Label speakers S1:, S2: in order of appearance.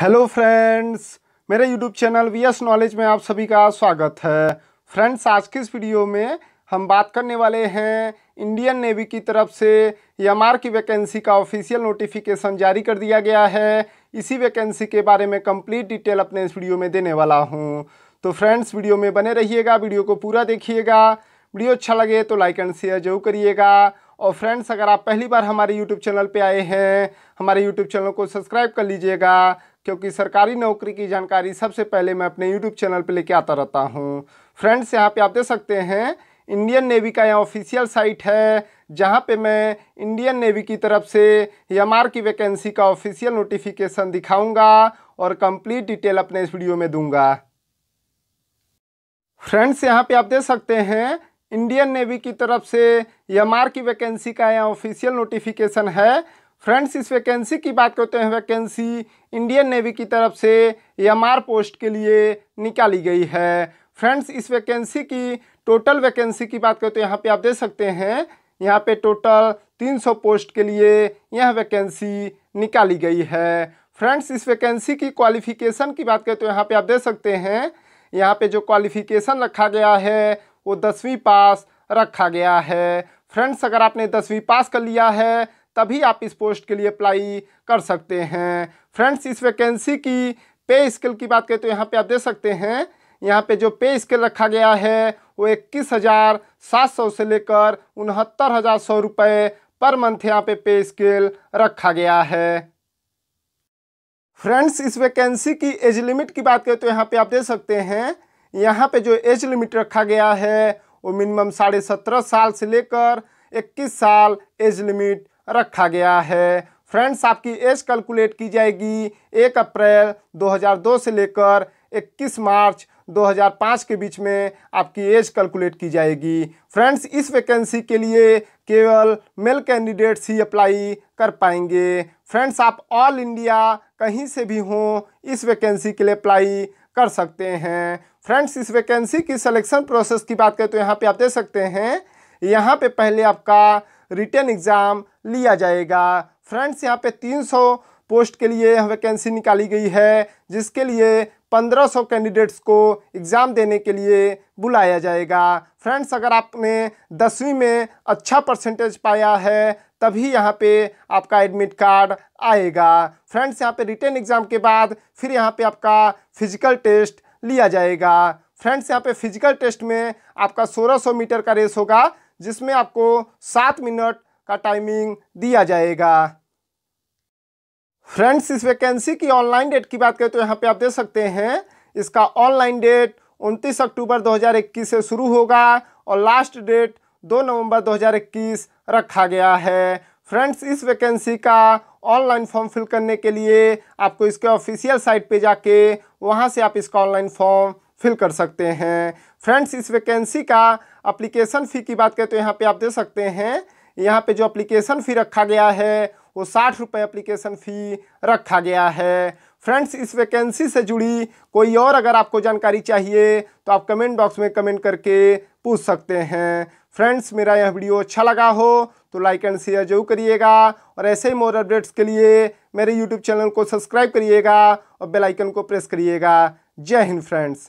S1: hello friends मेरे YouTube channel V S knowledge में आप सभी का स्वागत है फ्रेंड्स आज के इस वीडियो में हम बात करने वाले हैं इंडियन नेवी की तरफ से एम की वैकेंसी का ऑफिशियल नोटिफिकेशन जारी कर दिया गया है इसी वैकेंसी के बारे में कंप्लीट डिटेल अपने इस वीडियो में देने वाला हूँ तो फ्रेंड्स वीडियो में बने रहिएगा वीडियो को पूरा देखिएगा वीडियो अच्छा लगे तो लाइक एंड शेयर जरूर करिएगा और फ्रेंड्स अगर आप पहली बार हमारे यूट्यूब चैनल पे आए हैं हमारे यूट्यूब चैनल को सब्सक्राइब कर लीजिएगा क्योंकि सरकारी नौकरी की जानकारी सबसे पहले मैं अपने यूट्यूब चैनल पर लेके आता रहता हूँ फ्रेंड्स यहाँ पे आप देख सकते हैं इंडियन नेवी का यहाँ ऑफिशियल साइट है जहाँ पे मैं इंडियन नेवी की तरफ से एम की वैकेंसी का ऑफिशियल नोटिफिकेशन दिखाऊंगा और कंप्लीट डिटेल अपने इस वीडियो में दूंगा फ्रेंड्स यहाँ पे आप देख सकते हैं इंडियन नेवी की तरफ से एम की वैकेंसी का यहाँ ऑफिशियल नोटिफिकेशन है फ्रेंड्स इस वैकेंसी की बात करते हैं वैकेंसी इंडियन नेवी की तरफ से एम पोस्ट के लिए निकाली गई है फ्रेंड्स इस वैकेंसी की टोटल वैकेंसी की बात करते हैं यहाँ पे आप देख सकते हैं यहाँ पे टोटल 300 पोस्ट के लिए यह वैकेंसी निकाली गई है फ्रेंड्स इस वैकेंसी की क्वालिफिकेशन की बात करें तो यहाँ पे आप देख सकते हैं यहाँ पे जो क्वालिफिकेशन रखा गया है वो दसवीं पास रखा गया है फ्रेंड्स अगर आपने दसवीं पास कर लिया है तभी आप इस पोस्ट के लिए अप्लाई कर सकते हैं फ्रेंड्स इस वैकेंसी की पे स्केल की बात करें तो यहाँ पे आप देख सकते हैं यहाँ पे जो पे स्केल रखा गया है वो इक्कीस हज़ार सात सौ से लेकर उनहत्तर हज़ार सौ रुपये पर मंथ यहाँ पे पे स्केल रखा गया है फ्रेंड्स इस वैकेंसी की एज लिमिट की बात करें तो यहाँ पे आप देख सकते हैं यहाँ पे जो एज लिमिट रखा गया है वो मिनिमम साढ़े सत्रह साल से लेकर इक्कीस साल एज लिमिट रखा गया है फ्रेंड्स आपकी एज कैलकुलेट की जाएगी एक अप्रैल 2002 से लेकर 21 मार्च 2005 के बीच में आपकी एज कैलकुलेट की जाएगी फ्रेंड्स इस वैकेंसी के लिए केवल मेल कैंडिडेट्स ही अप्लाई कर पाएंगे फ्रेंड्स आप ऑल इंडिया कहीं से भी हों इस वैकेंसी के लिए अप्लाई कर सकते हैं फ्रेंड्स इस वैकेंसी की सिलेक्शन प्रोसेस की बात करें तो यहाँ पे आप देख सकते हैं यहाँ पे पहले आपका रिटर्न एग्ज़ाम लिया जाएगा फ्रेंड्स यहाँ पे 300 पोस्ट के लिए वैकेंसी निकाली गई है जिसके लिए 1500 कैंडिडेट्स को एग्ज़ाम देने के लिए बुलाया जाएगा फ्रेंड्स अगर आपने दसवीं में अच्छा परसेंटेज पाया है तभी यहाँ पे आपका एडमिट कार्ड आएगा फ्रेंड्स यहाँ पे रिटर्न एग्ज़ाम के बाद फिर यहाँ पे आपका फिजिकल टेस्ट लिया जाएगा फ्रेंड्स यहाँ पे फिजिकल टेस्ट में आपका 1600 मीटर का रेस होगा जिसमें आपको सात मिनट का टाइमिंग दिया जाएगा फ्रेंड्स इस वैकेंसी की ऑनलाइन डेट की बात करें तो यहाँ पे आप देख सकते हैं इसका ऑनलाइन डेट 29 अक्टूबर 2021 से शुरू होगा और लास्ट डेट 2 नवंबर 2021 रखा गया है फ्रेंड्स इस वैकेंसी का ऑनलाइन फॉर्म फिल करने के लिए आपको इसके ऑफिशियल साइट पे जाके वहाँ से आप इसका ऑनलाइन फॉर्म फिल कर सकते हैं फ्रेंड्स इस वैकेंसी का अप्लीकेशन फ़ी की बात करें तो यहाँ पे आप दे सकते हैं यहाँ पे जो अप्लीकेशन फ़ी रखा गया है वो साठ रुपये अप्लीकेशन फ़ी रखा गया है फ्रेंड्स इस वैकेंसी से जुड़ी कोई और अगर आपको जानकारी चाहिए तो आप कमेंट बॉक्स में कमेंट करके पूछ सकते हैं फ्रेंड्स मेरा यह वीडियो अच्छा लगा हो तो लाइक एंड शेयर जरूर करिएगा और ऐसे ही मोर अपडेट्स के लिए मेरे यूट्यूब चैनल को सब्सक्राइब करिएगा और बेल आइकन को प्रेस करिएगा जय हिंद फ्रेंड्स